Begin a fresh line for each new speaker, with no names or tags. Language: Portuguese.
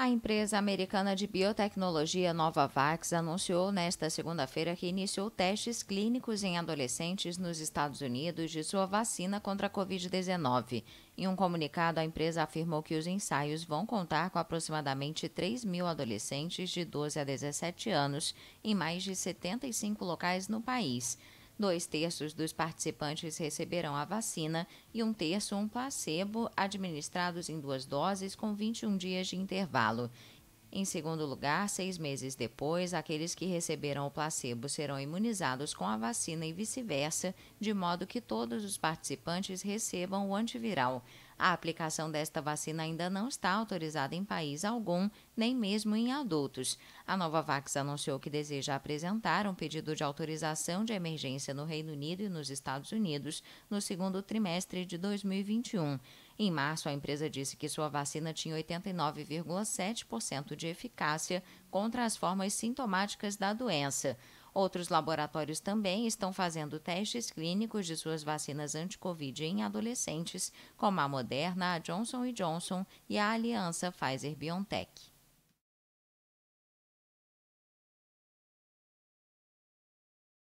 A empresa americana de biotecnologia Novavax anunciou nesta segunda-feira que iniciou testes clínicos em adolescentes nos Estados Unidos de sua vacina contra a Covid-19. Em um comunicado, a empresa afirmou que os ensaios vão contar com aproximadamente 3 mil adolescentes de 12 a 17 anos em mais de 75 locais no país. Dois terços dos participantes receberão a vacina e um terço um placebo, administrados em duas doses com 21 dias de intervalo. Em segundo lugar, seis meses depois, aqueles que receberam o placebo serão imunizados com a vacina e vice-versa, de modo que todos os participantes recebam o antiviral. A aplicação desta vacina ainda não está autorizada em país algum, nem mesmo em adultos. A Novavax anunciou que deseja apresentar um pedido de autorização de emergência no Reino Unido e nos Estados Unidos no segundo trimestre de 2021. Em março, a empresa disse que sua vacina tinha 89,7% de eficácia contra as formas sintomáticas da doença. Outros laboratórios também estão fazendo testes clínicos de suas vacinas anti-Covid em adolescentes, como a Moderna, a Johnson Johnson e a Aliança Pfizer-BioNTech.